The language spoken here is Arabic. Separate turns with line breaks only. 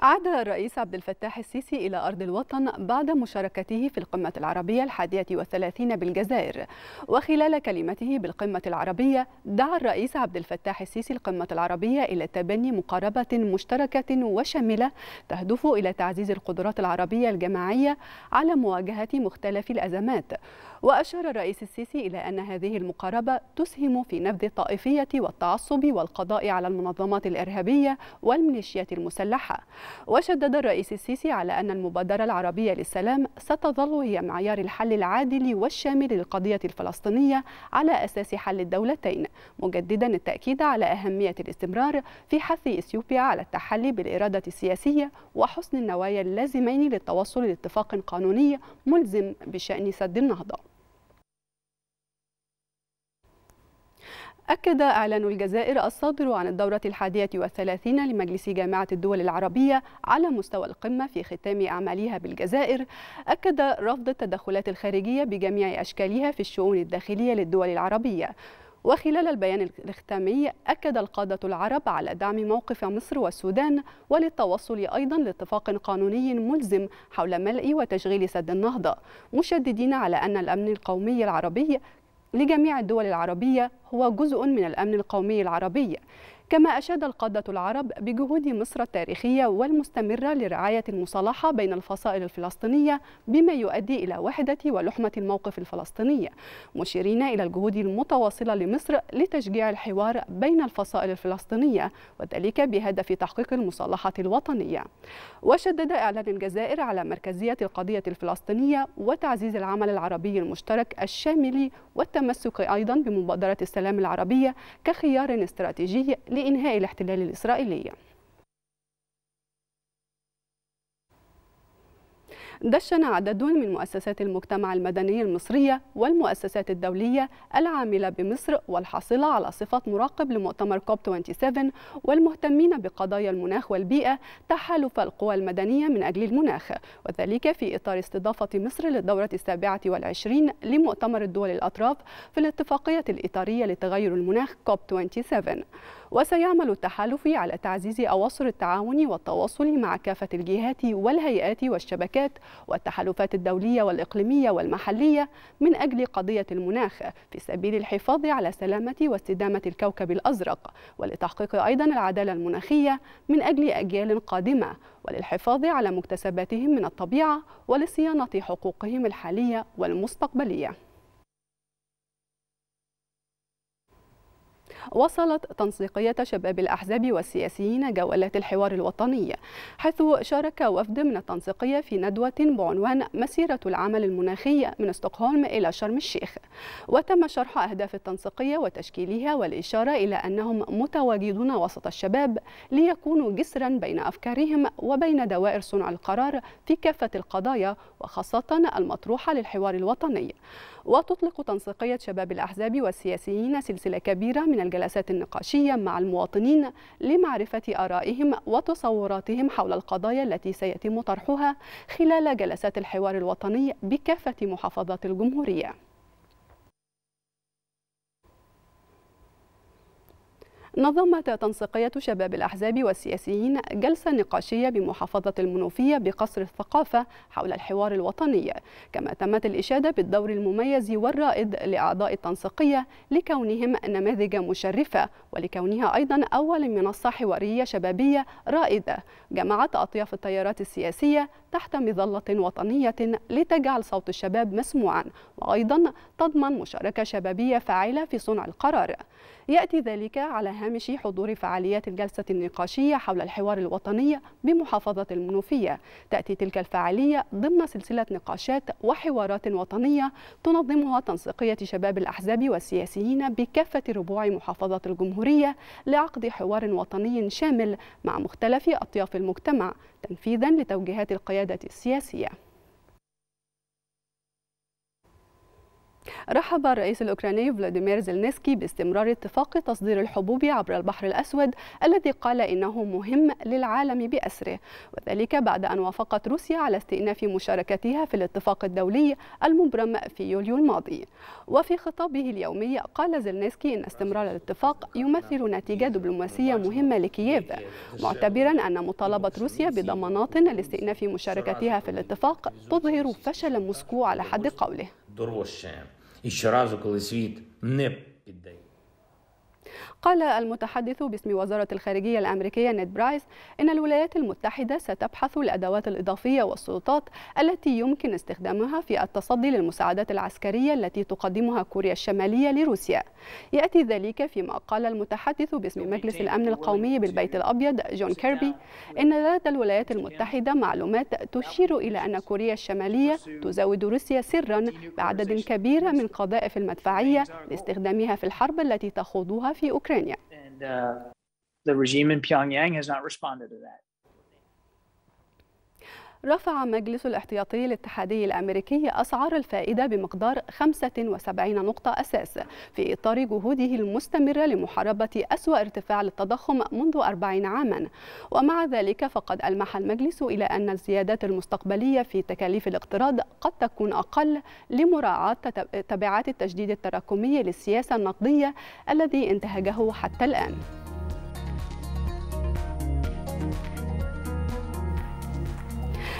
عاد الرئيس عبد الفتاح السيسي إلى أرض الوطن بعد مشاركته في القمة العربية الحادية والثلاثين بالجزائر وخلال كلمته بالقمة العربية دعا الرئيس عبد الفتاح السيسي القمة العربية إلى تبني مقاربة مشتركة وشاملة تهدف إلى تعزيز القدرات العربية الجماعية على مواجهة مختلف الأزمات وأشار الرئيس السيسي إلى أن هذه المقاربة تسهم في نبذ الطائفية والتعصب والقضاء على المنظمات الإرهابية والميليشيات المسلحة وشدد الرئيس السيسي على أن المبادرة العربية للسلام ستظل هي معيار الحل العادل والشامل للقضية الفلسطينية على أساس حل الدولتين مجددا التأكيد على أهمية الاستمرار في حث إثيوبيا على التحلي بالإرادة السياسية وحسن النوايا اللازمين للتوصل لاتفاق قانوني ملزم بشأن سد النهضة أكد إعلان الجزائر الصادر عن الدورة الحادية والثلاثين لمجلس جامعة الدول العربية على مستوى القمة في ختام أعمالها بالجزائر أكد رفض التدخلات الخارجية بجميع أشكالها في الشؤون الداخلية للدول العربية وخلال البيان الختامي أكد القادة العرب على دعم موقف مصر والسودان وللتوصل أيضا لاتفاق قانوني ملزم حول ملء وتشغيل سد النهضة مشددين على أن الأمن القومي العربي لجميع الدول العربية هو جزء من الأمن القومي العربي كما أشاد القادة العرب بجهود مصر التاريخية والمستمرة لرعاية المصالحة بين الفصائل الفلسطينية بما يؤدي إلى وحدة ولحمة الموقف الفلسطيني مشيرين إلى الجهود المتواصلة لمصر لتشجيع الحوار بين الفصائل الفلسطينية وذلك بهدف تحقيق المصالحة الوطنية وشدد إعلان الجزائر على مركزية القضية الفلسطينية وتعزيز العمل العربي المشترك الشامل والتمسك أيضا بمبادرة السلام العربية كخيار استراتيجي لإنهاء الاحتلال الإسرائيلي دشن عدد من مؤسسات المجتمع المدني المصرية والمؤسسات الدولية العاملة بمصر والحاصلة على صفة مراقب لمؤتمر كوب 27 والمهتمين بقضايا المناخ والبيئة تحالف القوى المدنية من أجل المناخ وذلك في إطار استضافة مصر للدورة السابعة والعشرين لمؤتمر الدول الأطراف في الاتفاقية الإطارية لتغير المناخ كوب 27 وسيعمل التحالف على تعزيز أواصر التعاون والتواصل مع كافة الجهات والهيئات والشبكات والتحالفات الدولية والإقليمية والمحلية من أجل قضية المناخ في سبيل الحفاظ على سلامة واستدامة الكوكب الأزرق ولتحقيق أيضا العدالة المناخية من أجل أجيال قادمة وللحفاظ على مكتسباتهم من الطبيعة ولصيانة حقوقهم الحالية والمستقبلية وصلت تنسيقية شباب الأحزاب والسياسيين جولات الحوار الوطني حيث شارك وفد من التنسيقية في ندوة بعنوان مسيرة العمل المناخي من استقهولم إلى شرم الشيخ وتم شرح أهداف التنسيقية وتشكيلها والإشارة إلى أنهم متواجدون وسط الشباب ليكونوا جسرا بين أفكارهم وبين دوائر صنع القرار في كافة القضايا وخاصة المطروحة للحوار الوطني وتطلق تنسيقية شباب الأحزاب والسياسيين سلسلة كبيرة من الجولات الجلسات نقاشية مع المواطنين لمعرفة آرائهم وتصوراتهم حول القضايا التي سيتم طرحها خلال جلسات الحوار الوطني بكافة محافظات الجمهورية نظمت تنسيقية شباب الأحزاب والسياسيين جلسة نقاشية بمحافظة المنوفية بقصر الثقافة حول الحوار الوطني كما تمت الإشادة بالدور المميز والرائد لأعضاء التنسيقية لكونهم نماذج مشرفة ولكونها أيضا أول منصة حوارية شبابية رائدة جمعت أطياف التيارات السياسية تحت مظلة وطنية لتجعل صوت الشباب مسموعا وأيضا تضمن مشاركة شبابية فاعلة في صنع القرار يأتي ذلك على هامش هامشي حضور فعاليات الجلسة النقاشية حول الحوار الوطني بمحافظة المنوفية تأتي تلك الفعالية ضمن سلسلة نقاشات وحوارات وطنية تنظمها تنسيقية شباب الأحزاب والسياسيين بكافة ربوع محافظة الجمهورية لعقد حوار وطني شامل مع مختلف أطياف المجتمع تنفيذا لتوجيهات القيادة السياسية رحب الرئيس الأوكراني فلاديمير زيلنسكي باستمرار اتفاق تصدير الحبوب عبر البحر الأسود الذي قال إنه مهم للعالم بأسره وذلك بعد أن وافقت روسيا على استئناف مشاركتها في الاتفاق الدولي المبرم في يوليو الماضي وفي خطابه اليومي قال زيلنسكي إن استمرار الاتفاق يمثل نتيجة دبلوماسية مهمة لكييف معتبرا أن مطالبة روسيا بضمانات لاستئناف مشاركتها في الاتفاق تظهر فشل موسكو على حد قوله І щоразу, коли світ не قال المتحدث باسم وزارة الخارجية الأمريكية نيد برايس إن الولايات المتحدة ستبحث الأدوات الإضافية والسلطات التي يمكن استخدامها في التصدي للمساعدات العسكرية التي تقدمها كوريا الشمالية لروسيا يأتي ذلك فيما قال المتحدث باسم مجلس الأمن القومي بالبيت الأبيض جون كيربي إن لدى الولايات المتحدة معلومات تشير إلى أن كوريا الشمالية تزود روسيا سرا بعدد كبير من قذائف المدفعية لاستخدامها في الحرب التي تخوضها في أوكرانيا Ukraine. And uh, the regime in Pyongyang has not responded to that. رفع مجلس الاحتياطي الاتحادي الأمريكي أسعار الفائدة بمقدار 75 نقطة أساس في إطار جهوده المستمرة لمحاربة أسوأ ارتفاع للتضخم منذ 40 عاما ومع ذلك فقد ألمح المجلس إلى أن الزيادات المستقبلية في تكاليف الاقتراض قد تكون أقل لمراعاة تبعات التجديد التراكمي للسياسة النقدية الذي انتهجه حتى الآن